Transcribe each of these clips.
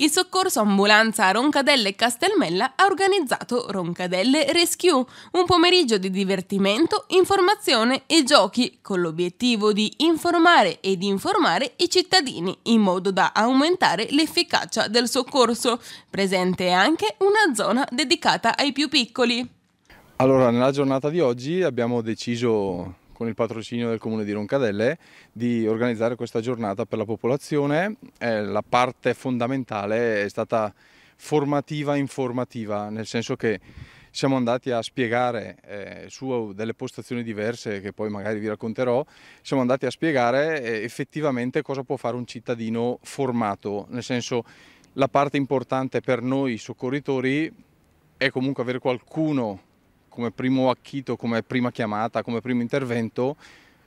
Il soccorso ambulanza Roncadelle Castelmella ha organizzato Roncadelle Rescue, un pomeriggio di divertimento, informazione e giochi con l'obiettivo di informare ed informare i cittadini in modo da aumentare l'efficacia del soccorso. Presente anche una zona dedicata ai più piccoli. Allora, nella giornata di oggi abbiamo deciso con il patrocinio del comune di Roncadelle di organizzare questa giornata per la popolazione. Eh, la parte fondamentale è stata formativa informativa, nel senso che siamo andati a spiegare eh, su delle postazioni diverse che poi magari vi racconterò, siamo andati a spiegare eh, effettivamente cosa può fare un cittadino formato, nel senso la parte importante per noi soccorritori è comunque avere qualcuno come primo acchito, come prima chiamata, come primo intervento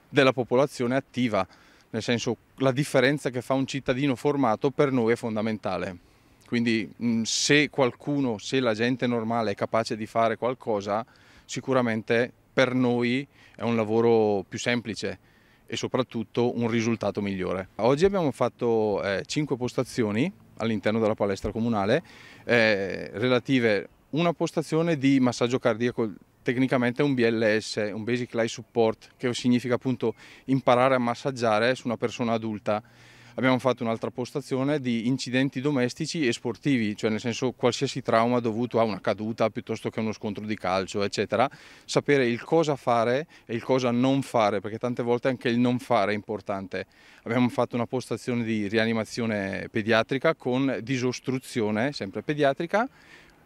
della popolazione attiva, nel senso la differenza che fa un cittadino formato per noi è fondamentale. Quindi mm, se qualcuno, se la gente normale è capace di fare qualcosa, sicuramente per noi è un lavoro più semplice e soprattutto un risultato migliore. Oggi abbiamo fatto eh, 5 postazioni all'interno della palestra comunale eh, relative una postazione di massaggio cardiaco, tecnicamente un BLS, un Basic Life Support, che significa appunto imparare a massaggiare su una persona adulta. Abbiamo fatto un'altra postazione di incidenti domestici e sportivi, cioè nel senso qualsiasi trauma dovuto a una caduta piuttosto che a uno scontro di calcio, eccetera. Sapere il cosa fare e il cosa non fare, perché tante volte anche il non fare è importante. Abbiamo fatto una postazione di rianimazione pediatrica con disostruzione, sempre pediatrica,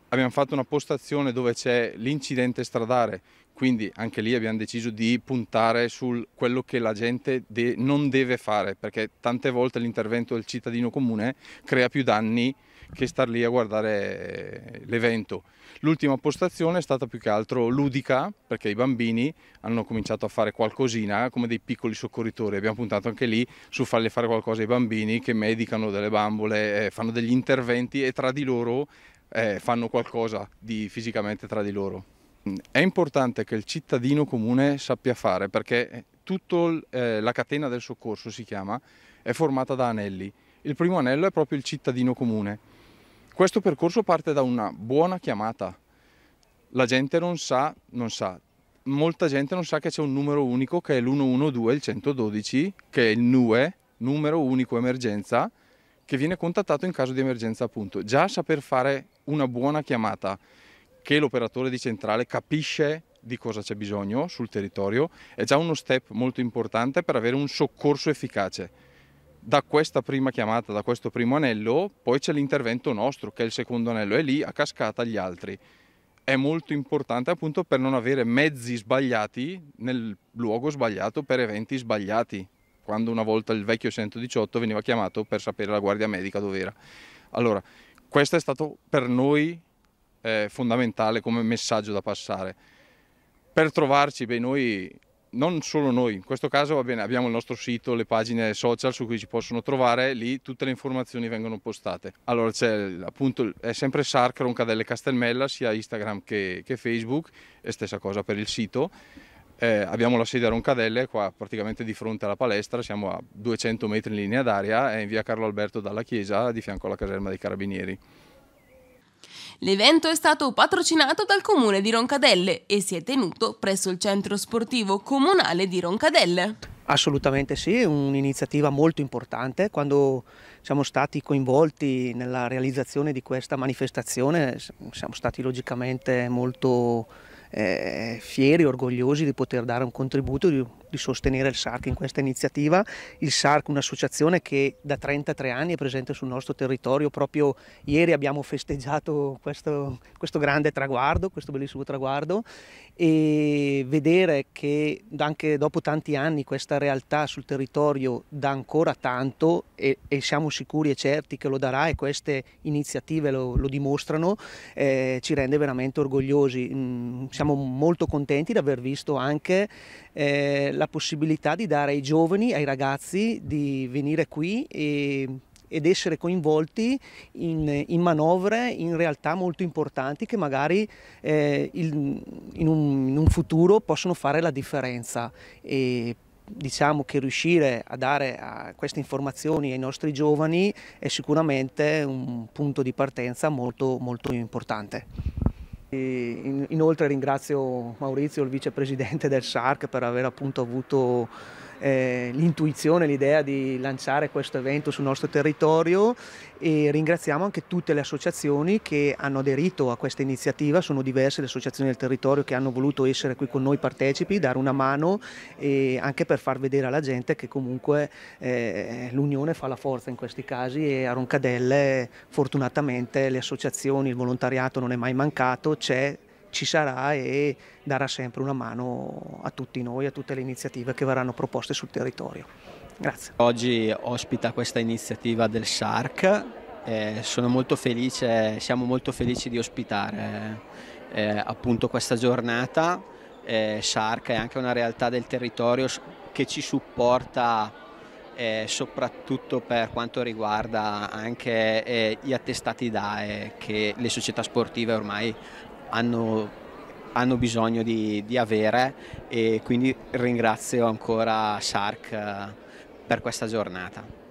abbiamo fatto una postazione dove c'è l'incidente stradale, quindi anche lì abbiamo deciso di puntare su quello che la gente de non deve fare, perché tante volte l'intervento del cittadino comune crea più danni che star lì a guardare eh, l'evento. L'ultima postazione è stata più che altro ludica, perché i bambini hanno cominciato a fare qualcosina come dei piccoli soccorritori, abbiamo puntato anche lì su farle fare qualcosa ai bambini che medicano delle bambole, eh, fanno degli interventi e tra di loro eh, fanno qualcosa di fisicamente tra di loro. È importante che il cittadino comune sappia fare perché tutta eh, la catena del soccorso si chiama, è formata da anelli. Il primo anello è proprio il cittadino comune. Questo percorso parte da una buona chiamata. La gente non sa, non sa, molta gente non sa che c'è un numero unico che è l'112, il 112, che è il NUE, numero unico emergenza, che viene contattato in caso di emergenza appunto. Già saper fare una buona chiamata che l'operatore di centrale capisce di cosa c'è bisogno sul territorio è già uno step molto importante per avere un soccorso efficace. Da questa prima chiamata, da questo primo anello, poi c'è l'intervento nostro che è il secondo anello e lì a cascata gli altri. È molto importante appunto per non avere mezzi sbagliati nel luogo sbagliato per eventi sbagliati quando una volta il vecchio 118 veniva chiamato per sapere la guardia medica dove era. Allora, questo è stato per noi eh, fondamentale come messaggio da passare. Per trovarci, beh, noi, non solo noi, in questo caso bene, abbiamo il nostro sito, le pagine social su cui ci possono trovare, lì tutte le informazioni vengono postate. Allora c'è appunto, è sempre Sarc Roncadelle Castelmella, sia Instagram che, che Facebook, e stessa cosa per il sito eh, abbiamo la sede a Roncadelle, qua praticamente di fronte alla palestra, siamo a 200 metri in linea d'aria, è in via Carlo Alberto dalla Chiesa, di fianco alla caserma dei Carabinieri. L'evento è stato patrocinato dal comune di Roncadelle e si è tenuto presso il centro sportivo comunale di Roncadelle. Assolutamente sì, un'iniziativa molto importante. Quando siamo stati coinvolti nella realizzazione di questa manifestazione siamo stati logicamente molto eh, fieri, orgogliosi di poter dare un contributo di, di sostenere il SARC in questa iniziativa. Il SARC un'associazione che da 33 anni è presente sul nostro territorio, proprio ieri abbiamo festeggiato questo, questo grande traguardo, questo bellissimo traguardo e vedere che anche dopo tanti anni questa realtà sul territorio dà ancora tanto e, e siamo sicuri e certi che lo darà e queste iniziative lo, lo dimostrano, eh, ci rende veramente orgogliosi. Mm, siamo molto contenti di aver visto anche eh, la possibilità di dare ai giovani, ai ragazzi di venire qui e, ed essere coinvolti in, in, manovre in realtà molto importanti che magari eh, il, in, un, in, un, futuro possono fare la differenza. E, diciamo che riuscire a dare a queste informazioni ai nostri giovani è sicuramente un punto di partenza molto, molto importante. Inoltre ringrazio Maurizio, il vicepresidente del SARC, per aver appunto avuto eh, l'intuizione, l'idea di lanciare questo evento sul nostro territorio e ringraziamo anche tutte le associazioni che hanno aderito a questa iniziativa, sono diverse le associazioni del territorio che hanno voluto essere qui con noi partecipi, dare una mano e anche per far vedere alla gente che comunque eh, l'unione fa la forza in questi casi e a Roncadelle fortunatamente le associazioni, il volontariato non è mai mancato, c'è ci sarà e darà sempre una mano a tutti noi, a tutte le iniziative che verranno proposte sul territorio. Grazie. Oggi ospita questa iniziativa del SARC, eh, molto felice, siamo molto felici di ospitare eh, appunto questa giornata. Eh, SARC è anche una realtà del territorio che ci supporta eh, soprattutto per quanto riguarda anche eh, gli attestati DAE che le società sportive ormai hanno, hanno bisogno di, di, avere e quindi ringrazio ancora Shark eh, per questa giornata.